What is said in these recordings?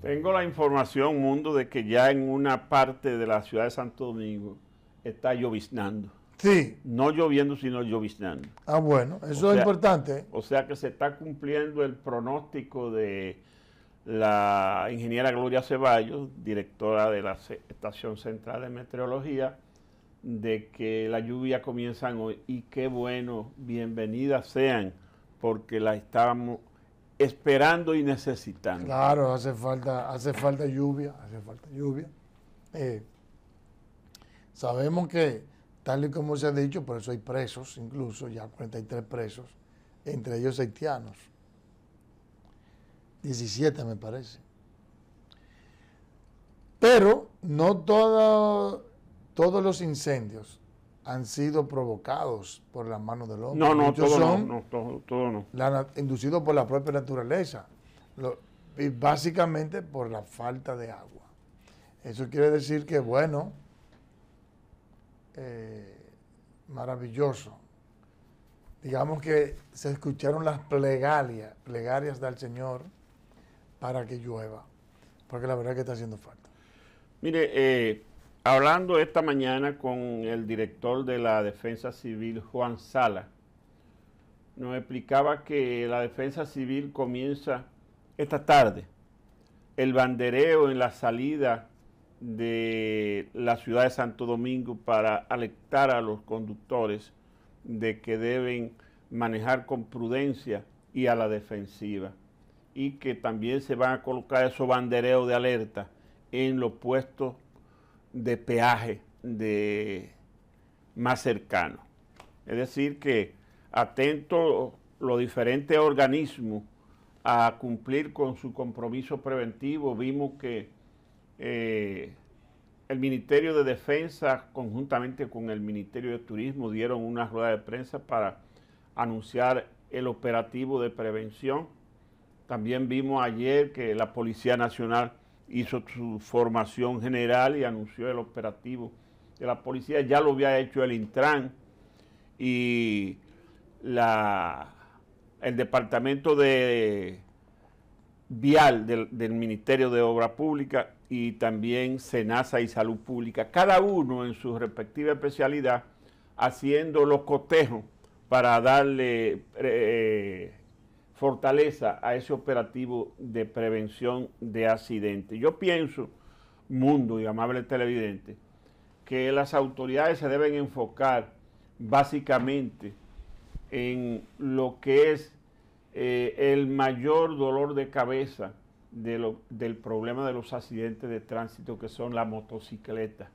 Tengo la información, Mundo, de que ya en una parte de la ciudad de Santo Domingo está lloviznando. Sí. No lloviendo, sino lloviznando. Ah, bueno, eso es importante. ¿eh? O sea que se está cumpliendo el pronóstico de la ingeniera Gloria Ceballos, directora de la Estación Central de Meteorología, de que la lluvia comienzan hoy y qué bueno, bienvenidas sean, porque la estamos esperando y necesitando. Claro, hace falta, hace falta lluvia, hace falta lluvia. Eh, sabemos que, tal y como se ha dicho, por eso hay presos, incluso ya 43 presos, entre ellos haitianos. 17 me parece. Pero no todo, todos los incendios han sido provocados por las manos del hombre. No, no, no, todo, no. inducidos por la propia naturaleza, y básicamente por la falta de agua. Eso quiere decir que, bueno, eh, maravilloso. Digamos que se escucharon las plegarias, plegarias del Señor para que llueva, porque la verdad es que está haciendo falta. Mire, eh, Hablando esta mañana con el director de la Defensa Civil, Juan Sala, nos explicaba que la Defensa Civil comienza esta tarde el bandereo en la salida de la ciudad de Santo Domingo para alertar a los conductores de que deben manejar con prudencia y a la defensiva y que también se van a colocar esos bandereos de alerta en los puestos de peaje de más cercano. Es decir, que atento los diferentes organismos a cumplir con su compromiso preventivo. Vimos que eh, el Ministerio de Defensa, conjuntamente con el Ministerio de Turismo, dieron una rueda de prensa para anunciar el operativo de prevención. También vimos ayer que la Policía Nacional hizo su formación general y anunció el operativo de la policía. Ya lo había hecho el Intran y la, el departamento de vial del, Ministerio de Obras Públicas y también Senasa y Salud Pública, cada uno en su respectiva especialidad haciendo los cotejos para darle eh, fortaleza a ese operativo de prevención de accidentes. Yo pienso, mundo y amable televidente, que las autoridades se deben enfocar básicamente en lo que es eh, el mayor dolor de cabeza del problema de los accidentes de tránsito que son las motocicletas.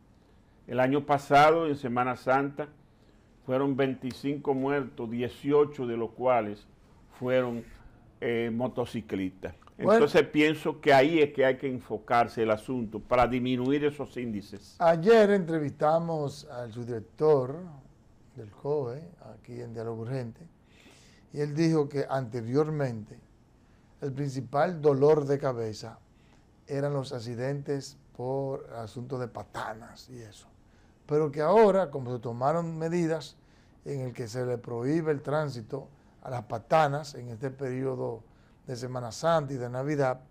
El año pasado, en Semana Santa, fueron 25 muertos, 18 de los cuales fueron eh, motociclistas. Entonces pienso que ahí es que hay que enfocarse el asunto para disminuir esos índices. Ayer entrevistamos al subdirector del COE, aquí en Diálogo Urgente, y él dijo que anteriormente el principal dolor de cabeza eran los accidentes por asuntos de patanas y eso. Pero que ahora, como se tomaron medidas en el que se le prohíbe el tránsito a las patanas en este periodo de Semana Santa y de Navidad,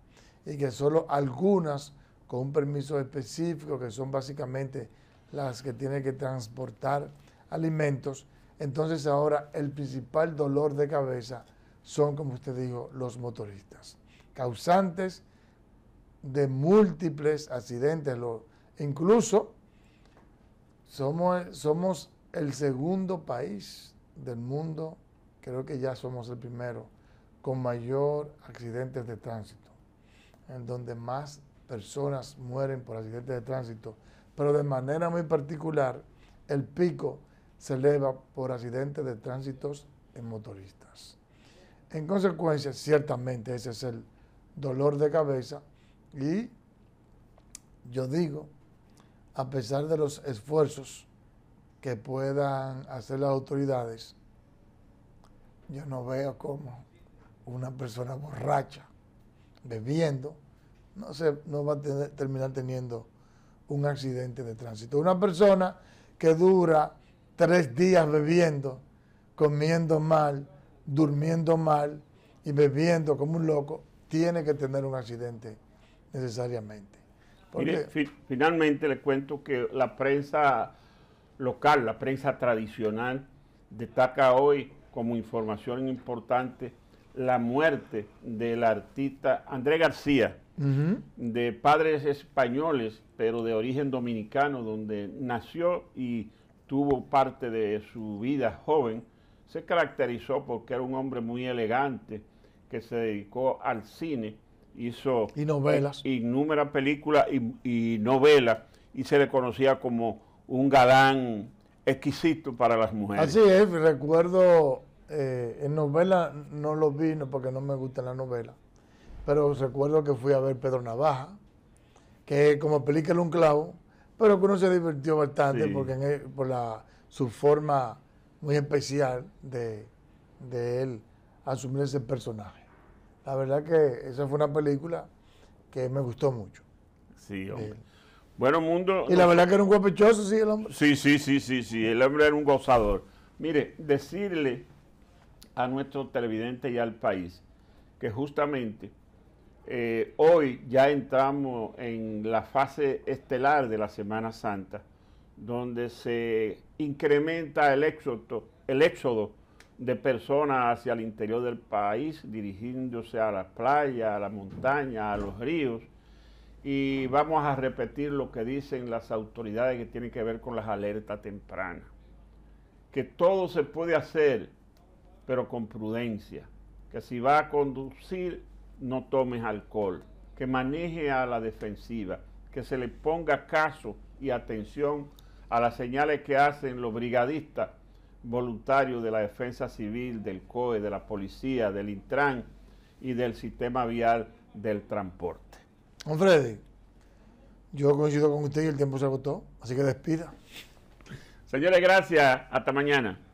y que solo algunas con un permiso específico, que son básicamente las que tienen que transportar alimentos, entonces ahora el principal dolor de cabeza son, como usted dijo, los motoristas, causantes de múltiples accidentes, lo, incluso somos, somos el segundo país del mundo creo que ya somos el primero con mayor accidentes de tránsito, en donde más personas mueren por accidentes de tránsito, pero de manera muy particular el pico se eleva por accidentes de tránsitos en motoristas. En consecuencia, ciertamente ese es el dolor de cabeza y yo digo, a pesar de los esfuerzos que puedan hacer las autoridades, yo no veo como una persona borracha, bebiendo, no, no va a terminar teniendo un accidente de tránsito. Una persona que dura tres días bebiendo, comiendo mal, durmiendo mal y bebiendo como un loco, tiene que tener un accidente necesariamente. finalmente le cuento que la prensa local, la prensa tradicional, destaca hoy como información importante la muerte del artista Andrés García, de padres españoles, pero de origen dominicano, donde nació y tuvo parte de su vida joven. Se caracterizó porque era un hombre muy elegante, que se dedicó al cine, hizo... Y eh, películas y, y novelas, y se le conocía como un galán exquisito para las mujeres. Así es, recuerdo, eh, en novela no lo vi porque no me gusta la novela, pero recuerdo que fui a ver Pedro Navaja, que como película un clavo, pero que uno se divirtió bastante porque e, por la, su forma muy especial de, él asumir ese personaje. La verdad que esa fue una película que me gustó mucho. Sí, hombre. Bueno, mundo. Y la verdad que era un guapechoso, sí, el hombre. Sí, sí, sí, sí, sí. El hombre era un gozador. Mire, decirle a nuestro televidente y al país que justamente eh, hoy ya entramos en la fase estelar de la Semana Santa, donde se incrementa el éxodo, el éxodo de personas hacia el interior del país, dirigiéndose a las playas, a las montañas, a los ríos y vamos a repetir lo que dicen las autoridades que tienen que ver con las alertas tempranas. Que todo se puede hacer, pero con prudencia. Que si va a conducir, no tomes alcohol. Que maneje a la defensiva. Que se le ponga caso y atención a las señales que hacen los brigadistas voluntarios de la defensa civil, del COE, de la policía, del Intran y del sistema vial del transporte. Don Freddy, yo coincido con usted y el tiempo se agotó, así que despida. Señores, gracias. Hasta mañana.